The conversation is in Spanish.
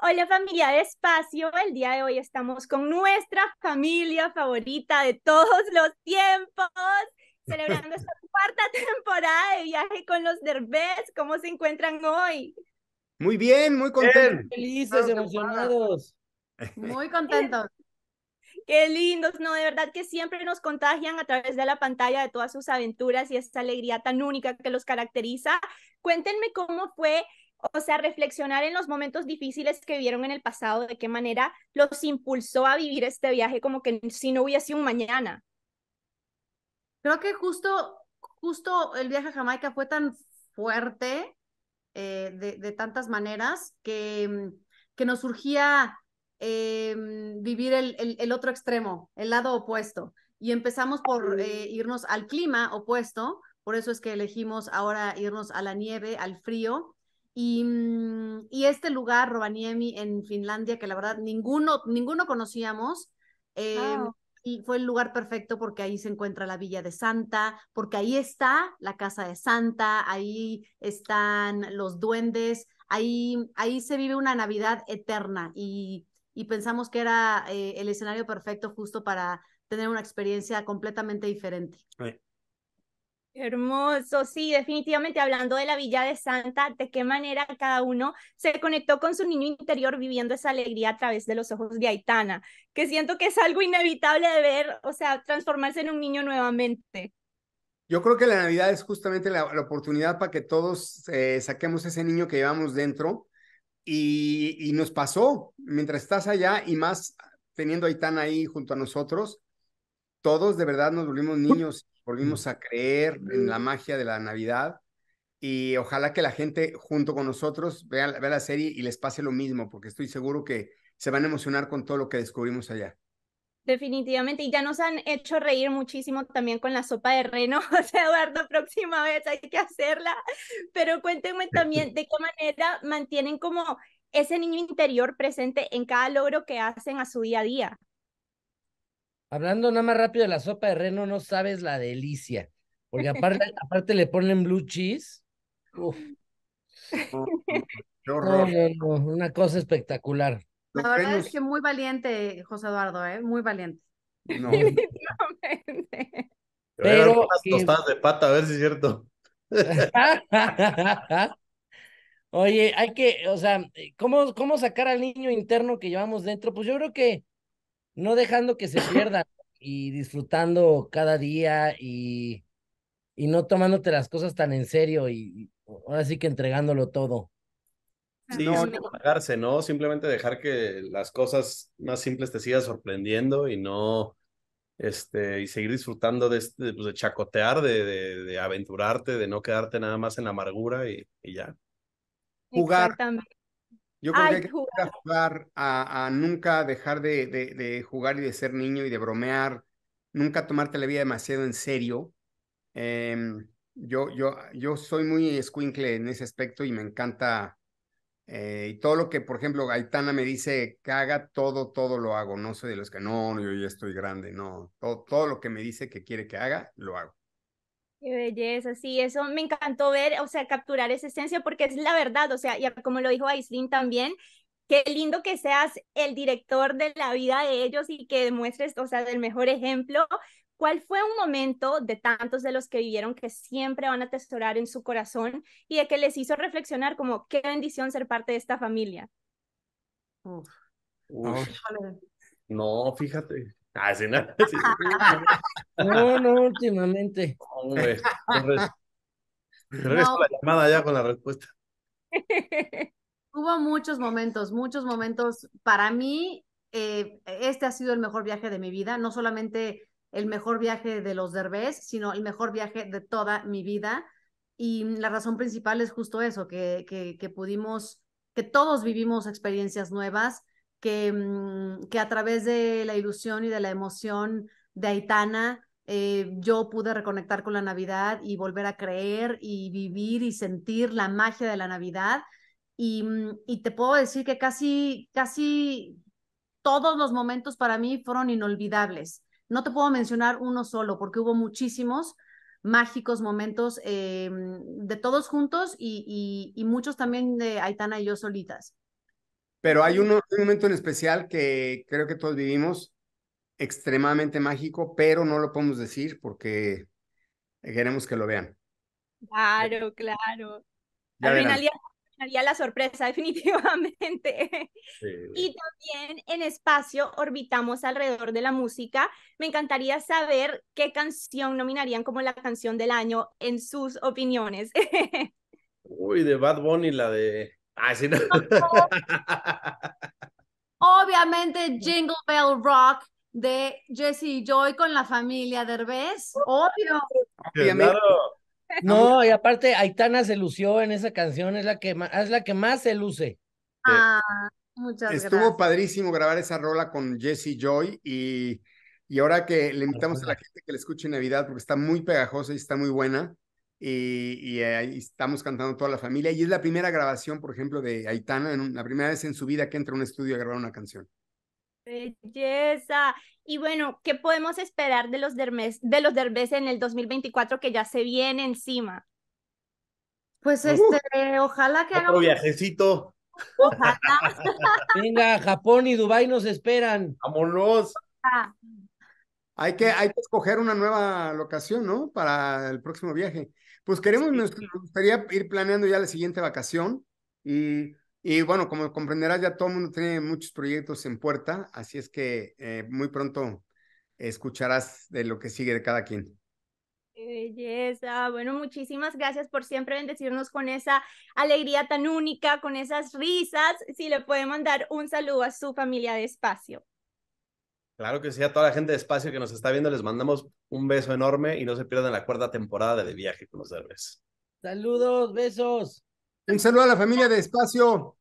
Hola familia de espacio, el día de hoy estamos con nuestra familia favorita de todos los tiempos, celebrando esta cuarta temporada de viaje con los Derbez. ¿Cómo se encuentran hoy? Muy bien, muy contentos. Felices, emocionados. Muy contentos. Qué lindos, no, de verdad que siempre nos contagian a través de la pantalla de todas sus aventuras y esa alegría tan única que los caracteriza. Cuéntenme cómo fue o sea, reflexionar en los momentos difíciles que vivieron en el pasado, de qué manera los impulsó a vivir este viaje como que si no hubiese un mañana. Creo que justo, justo el viaje a Jamaica fue tan fuerte eh, de, tantas maneras que, mm, que nos surgía eh, mm, vivir el, otro extremo, el lado opuesto. Y empezamos por eh, irnos al clima opuesto, por eso es que elegimos ahora irnos a la nieve, al frío, Mm, y, este lugar, Rovaniemi, en Finlandia, que la verdad ninguno, ninguno conocíamos, em, ah. fue el lugar perfecto porque ahí se encuentra la Villa de Santa, porque ahí está la Casa de Santa, ahí están los duendes, ahí, ahí se vive una Navidad eterna y, pensamos que era eh, el escenario perfecto justo para tener una experiencia completamente diferente. Hermoso, sí, definitivamente hablando de la Villa de Santa, de qué manera cada uno se conectó con su niño interior viviendo esa alegría a través de los ojos de Aitana, que siento que es algo inevitable de ver, o sea, transformarse en un niño nuevamente. Yo creo que la Navidad es justamente la, oportunidad para que todos eh, saquemos ese niño que llevamos dentro y, y nos pasó mientras estás allá y más teniendo a Aitana ahí junto a nosotros, todos de verdad nos volvimos niños volvimos mm. a creer en la mm. magia de la Navidad y ojalá que la gente junto con nosotros vea, la serie y les pase lo mismo, porque estoy seguro que se van a emocionar con todo lo que descubrimos allá. Definitivamente, y ya nos han hecho reír muchísimo también con la sopa de reno, o sea, Eduardo, próxima vez hay que hacerla, pero cuéntenme también de qué manera mantienen como ese niño interior presente en cada logro que hacen a su día a día. Hablando nada más rápido de la sopa de reno, no sabes la delicia. Porque aparte, aparte le ponen blue cheese. Uf. Qué una cosa espectacular. La verdad es que muy valiente, José Eduardo, ¿eh? Muy valiente. No. Pero. Unas tostadas de pata, a ver si es cierto. Oye, hay que, o sea, ¿cómo, ¿cómo sacar al niño interno que llevamos dentro? Pues yo creo que no dejando que se pierdan y disfrutando cada día y, no tomándote las cosas tan en serio y, ahora sí que entregándolo todo. Sí, no, ¿no? Simplemente dejar que las cosas más simples te sigan sorprendiendo y no, este, y seguir disfrutando de, este, pues, de chacotear, de, de, aventurarte, de no quedarte nada más en la amargura y, y ya. Jugar, yo creo que hay jugar a, nunca dejar de, de, jugar y de ser niño y de bromear, nunca tomarte la vida demasiado en serio. Em, yo, yo, yo soy muy escuincle en ese aspecto y me encanta. Eh, y todo lo que, por ejemplo, Gaitana me dice que haga todo, todo lo hago. No soy de los que no, yo ya estoy grande, no. Todo, todo lo que me dice que quiere que haga, lo hago. Qué belleza, sí, eso me encantó ver, o sea, capturar esa esencia porque es la verdad, o sea, y como lo dijo Aislin también, qué lindo que seas el director de la vida de ellos y que demuestres, o sea, el mejor ejemplo. ¿Cuál fue un momento de tantos de los que vivieron que siempre van a atesorar en su corazón y de que les hizo reflexionar como qué bendición ser parte de esta familia? No, fíjate, Ah, ¿no? no, últimamente. Regreso la llamada ya con la respuesta. Hubo muchos momentos, muchos momentos. Para mí, eh, este ha sido el mejor viaje de mi vida, no solamente el mejor viaje de los Derbez, sino el mejor viaje de toda mi vida. Y la razón principal es justo eso, que, que, que pudimos, que todos vivimos experiencias nuevas, que, mm, que a través de la ilusión y de la emoción de Aitana, eh, yo pude reconectar con la Navidad y volver a creer y vivir y sentir la magia de la Navidad. Mm, y, te puedo decir que casi, casi todos los momentos para mí fueron inolvidables. No te puedo mencionar uno solo porque hubo muchísimos mágicos momentos eh, de todos juntos y, muchos también de Aitana y yo solitas. Pero hay un, momento en especial que creo que todos vivimos, extremadamente mágico, pero no lo podemos decir porque queremos que lo vean. Claro, claro. Al final la sorpresa, definitivamente. Sí. Y también en espacio orbitamos alrededor de la música. Me encantaría saber qué canción nominarían como la canción del año en sus opiniones. Uy, de Bad Bunny, la de Ah, no. Obviamente, Jingle Bell Rock de Jesse Joy con la familia Derbez, obvio. Obviamente. No, y aparte Aitana se lució en esa canción, es la que más, es la que más se luce. Ah, muchas Estuvo padrísimo grabar esa rola con Jesse Joy y, y ahora que le invitamos a la gente que la escuche en Navidad porque está muy pegajosa y está muy buena, y, ahí estamos cantando toda la familia. Y es la primera grabación, por ejemplo, de Aitana, en la primera vez en su vida que entra a un estudio a grabar una canción. Belleza. Y bueno, ¿qué podemos esperar de los dermes de los derbes en el 2024 que ya se viene encima? Pues uh. este, ojalá que viajecito. Ojalá. Venga, Japón y Dubái nos esperan. Vámonos. Ah. Hay que, hay que escoger una nueva locación, ¿no? Para el próximo viaje. Pues queremos, nos gustaría ir planeando ya la siguiente vacación y, bueno, como comprenderás, ya todo el mundo tiene muchos proyectos en puerta, así es que eh, muy pronto escucharás de lo que sigue de cada quien. belleza. Eh, ah, bueno, muchísimas gracias por siempre bendecirnos con esa alegría tan única, con esas risas. Si le puede mandar un saludo a su familia de espacio. Claro que sí, a toda la gente de espacio que nos está viendo les mandamos un beso enorme y no se pierdan la cuarta temporada de Viaje con los Derbes. Saludos, besos. Un saludo a la familia de espacio.